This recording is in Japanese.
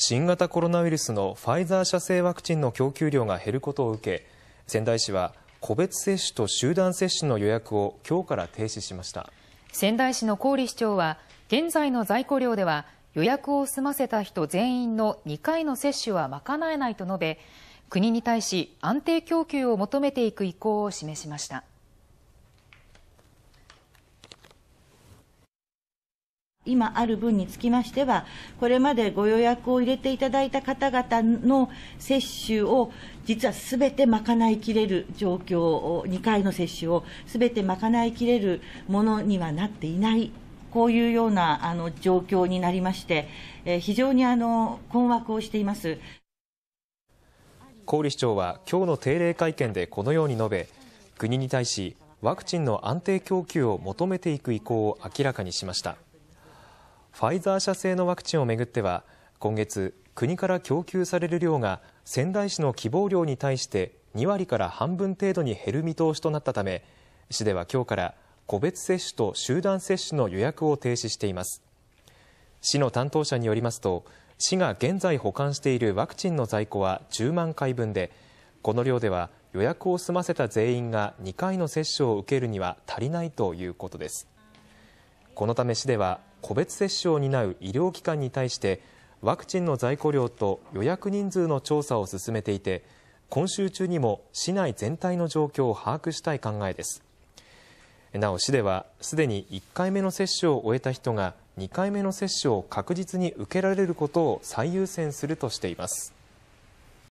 新型コロナウイルスのファイザー社製ワクチンの供給量が減ることを受け仙台市は個別接種と集団接種の予約を今日から停止しました仙台市の郡市長は現在の在庫量では予約を済ませた人全員の2回の接種は賄えないと述べ国に対し安定供給を求めていく意向を示しました。今ある分につきましては、これまでご予約を入れていただいた方々の接種を、実はすべて賄いきれる状況を、2回の接種をすべて賄いきれるものにはなっていないこういうようなあの状況になりまして、えー、非常にあの困惑をしています小売市長は今日の定例会見でこのように述べ、国に対しワクチンの安定供給を求めていく意向を明らかにしました。ファイザー社製のワクチンをめぐっては今月、国から供給される量が仙台市の希望量に対して2割から半分程度に減る見通しとなったため市では今日から個別接種と集団接種の予約を停止しています市の担当者によりますと市が現在保管しているワクチンの在庫は10万回分でこの量では予約を済ませた全員が2回の接種を受けるには足りないということですこのため市では個別接種を担う医療機関に対して、ワクチンの在庫量と予約人数の調査を進めていて、今週中にも市内全体の状況を把握したい考えです。なお、市では、すでに1回目の接種を終えた人が、2回目の接種を確実に受けられることを最優先するとしています。